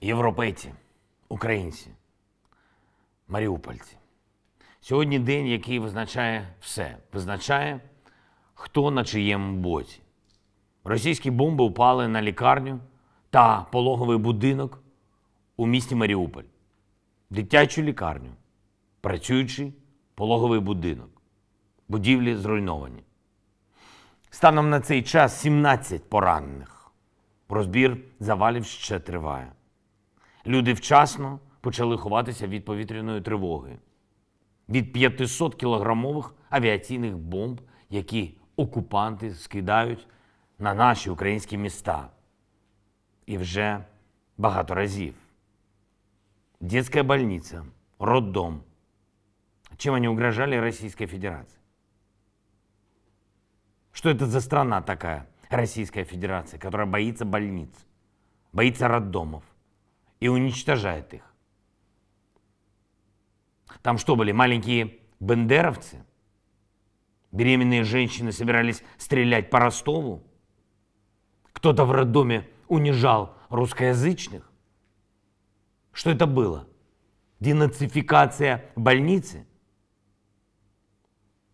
Європейці, українці, маріупольці. Сьогодні день, який визначає все, визначає, хто на чиєму боці. Російські бомби впали на лікарню та пологовий будинок у місті Маріуполь, дитячу лікарню, працюючий пологовий будинок. Будівлі зруйновані. Станом на цей час 17 поранених. Розбір завалів ще триває. Люди вчасно почали ховатися від повітряної тривоги, від 500 кілограмових авіаційних бомб, які окупанти скидають на наші українські міста. І вже багато разів. Детська больниця, роддом. Чим вони угрожали Російській Федерації? Що это за страна така Російська Федерація, яка боїться больниць, боїться роддомов? и уничтожает их. Там что были, маленькие бендеровцы? Беременные женщины собирались стрелять по Ростову? Кто-то в роддоме унижал русскоязычных? Что это было? Денацификация больницы?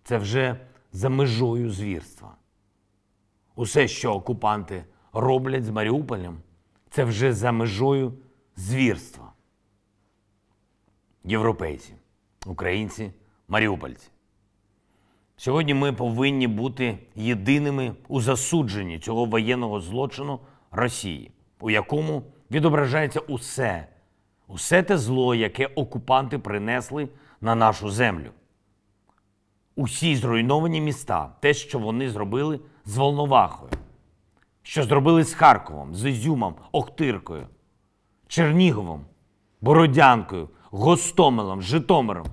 Це вже за межою звірства. Усе, що окупанти роблять з Маріуполем, це вже за межою звірства. Європейці, українці, маріупольці. Сьогодні ми повинні бути єдиними у засудженні цього воєнного злочину Росії, у якому відображається усе, усе те зло, яке окупанти принесли на нашу землю. Усі зруйновані міста, те, що вони зробили з Волновахою, що зробили з Харковом, з Ізюмом, Охтиркою. Черніговом, Бородянкою, Гостомелом, Житомиром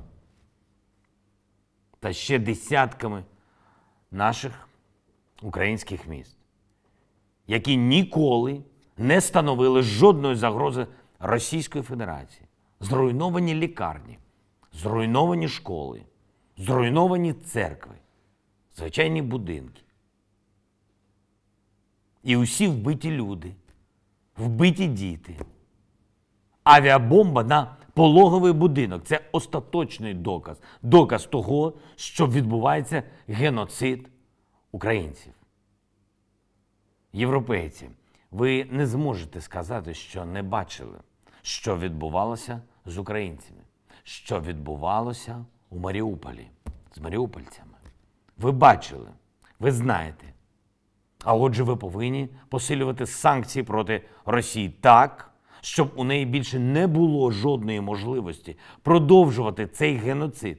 та ще десятками наших українських міст, які ніколи не становили жодної загрози Російської Федерації. Зруйновані лікарні, зруйновані школи, зруйновані церкви, звичайні будинки. І усі вбиті люди, вбиті діти авіабомба на пологовий будинок. Це остаточний доказ, доказ того, що відбувається геноцид українців. Європейці, ви не зможете сказати, що не бачили, що відбувалося з українцями, що відбувалося у Маріуполі з маріупольцями. Ви бачили, ви знаєте. А отже, ви повинні посилювати санкції проти Росії так, щоб у неї більше не було жодної можливості продовжувати цей геноцид.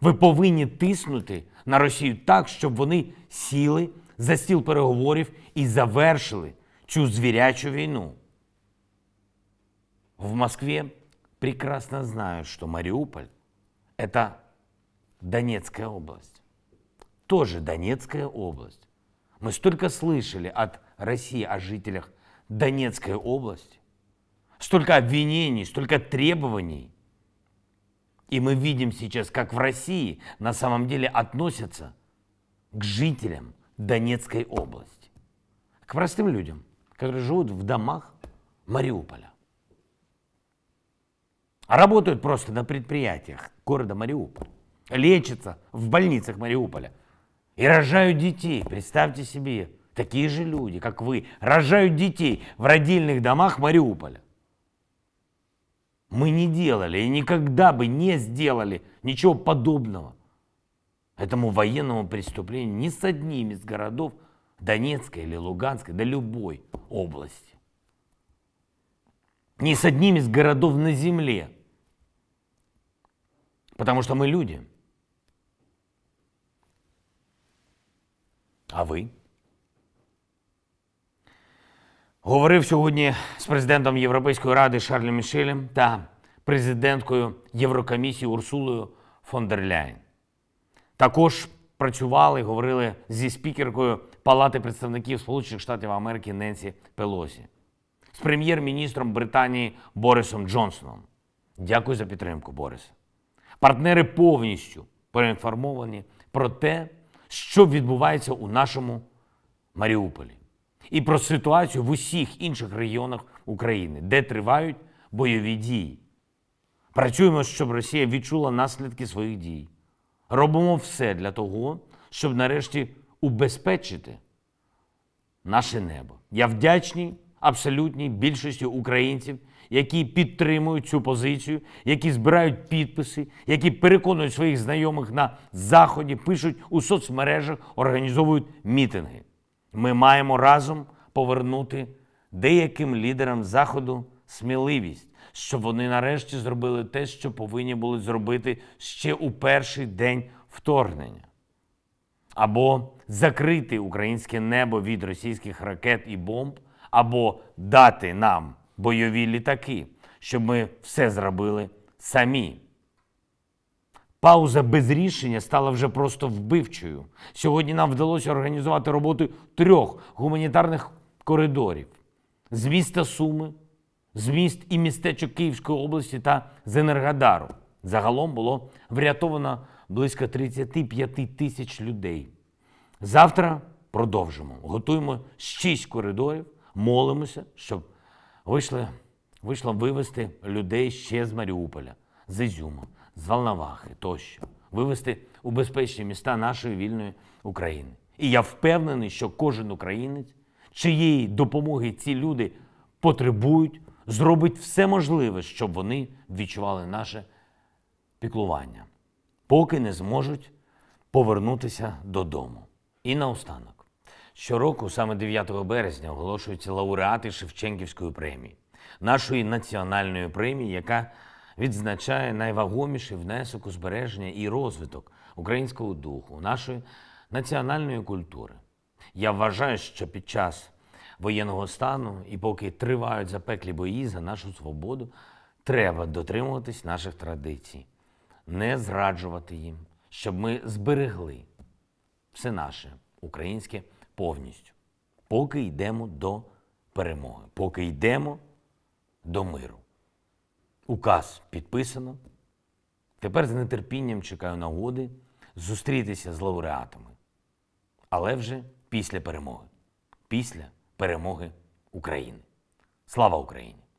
Ви повинні тиснути на Росію так, щоб вони сіли за стіл переговорів і завершили цю звірячу війну. В Москве прекрасно знают, що Маріуполь це Донецька область. Тоже Донецька область. Ми столько слышали от Росії о жителях Донецької області. столько обвинений, столько требований. И мы видим сейчас, как в России на самом деле относятся к жителям Донецкой области, к простым людям, которые живут в домах Мариуполя. Работают просто на предприятиях города Мариуполя, лечатся в больницах Мариуполя и рожают детей. Представьте себе, такие же люди, как вы, рожают детей в родильных домах Мариуполя. Мы не делали и никогда бы не сделали ничего подобного. Этому военному преступлению ни с одним из городов Донецкой или Луганской, да любой области. Ни с одним из городов на земле. Потому что мы люди. А вы? Говорив сьогодні з президентом Європейської ради Шарлем Мішелем та президенткою Єврокомісії Урсулою фон дер Ляєн. Також працювали, говорили зі спікеркою Палати представників Сполучених Штатів Америки Ненсі Пелосі, з прем'єр-міністром Британії Борисом Джонсоном. Дякую за підтримку, Борис. Партнери повністю проінформовані про те, що відбувається у нашому Маріуполі і про ситуацію в усіх інших регіонах України, де тривають бойові дії. Працюємо, щоб Росія відчула наслідки своїх дій. Робимо все для того, щоб нарешті убезпечити наше небо. Я вдячний абсолютній більшості українців, які підтримують цю позицію, які збирають підписи, які переконують своїх знайомих на заході, пишуть у соцмережах, організовують мітинги. Ми маємо разом повернути деяким лідерам Заходу сміливість, щоб вони нарешті зробили те, що повинні були зробити ще у перший день вторгнення. Або закрити українське небо від російських ракет і бомб, або дати нам бойові літаки, щоб ми все зробили самі. Пауза без рішення стала вже просто вбивчою. Сьогодні нам вдалося організувати роботу трьох гуманітарних коридорів з міста Суми, з міст і містечок Київської області та з Енергодару. Загалом було врятовано близько 35 тисяч людей. Завтра продовжимо. Готуємо шість коридорів, молимося, щоб вийшло, вийшло вивезти людей ще з Маріуполя, з Ізюма з Волновахи тощо, вивести у безпечні міста нашої вільної України. І я впевнений, що кожен українець, чиєї допомоги ці люди потребують, зробить все можливе, щоб вони відчували наше піклування, поки не зможуть повернутися додому. І наостанок. Щороку, саме 9 березня, оголошуються лауреати Шевченківської премії, нашої національної премії, яка відзначає найвагоміший внесок у збереження і розвиток українського духу, нашої національної культури. Я вважаю, що під час воєнного стану і поки тривають запеклі бої за нашу свободу, треба дотримуватись наших традицій, не зраджувати їм, щоб ми зберегли все наше українське повністю, поки йдемо до перемоги, поки йдемо до миру. Указ підписано. Тепер з нетерпінням чекаю нагоди зустрітися з лауреатами. Але вже після перемоги. Після перемоги України. Слава Україні!